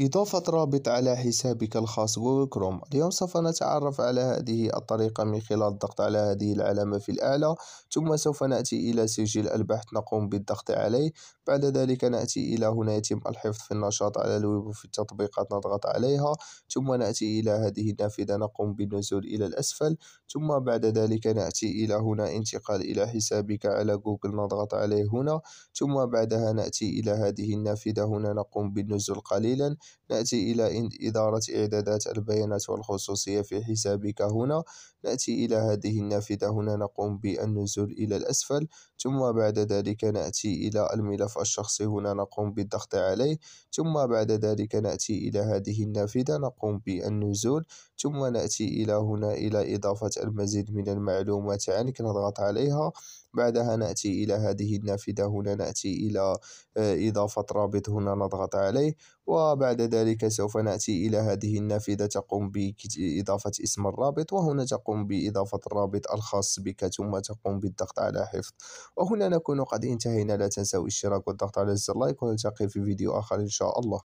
إضافة رابط على حسابك الخاص جوجل كروم اليوم سوف نتعرف على هذه الطريقة من خلال الضغط على هذه العلامة في الأعلى ثم سوف نأتي إلى سجل البحث نقوم بالضغط عليه بعد ذلك نأتي إلى هنا يتم الحفظ في النشاط على الويب وفي التطبيقات نضغط عليها ثم نأتي إلى هذه النافذة نقوم بالنزول إلى الأسفل ثم بعد ذلك نأتي إلى هنا انتقال إلى حسابك على جوجل نضغط عليه هنا ثم بعدها نأتي إلى هذه النافذة هنا نقوم بالنزول قليلا نأتي إلى إدارة إعدادات البيانات والخصوصية في حسابك هنا نأتي إلى هذه النافذة هنا نقوم بالنزول إلى الأسفل ثم بعد ذلك نأتي إلى الملف الشخصي هنا نقوم بالضغط عليه ثم بعد ذلك نأتي إلى هذه النافذة نقوم بالنزول ثم نأتي إلى هنا إلى إضافة المزيد من المعلومات عنك نضغط عليها بعدها نأتي إلى هذه النافذة هنا نأتي إلى آه، إضافة رابط هنا نضغط عليه وبعد ذلك سوف نأتي إلى هذه النافذة تقوم بإضافة اسم الرابط وهنا تقوم بإضافة الرابط الخاص بك ثم تقوم بالضغط على حفظ وهنا نكون قد انتهينا لا تنسوا الاشتراك والضغط على زر لايك ونلتقي في فيديو آخر إن شاء الله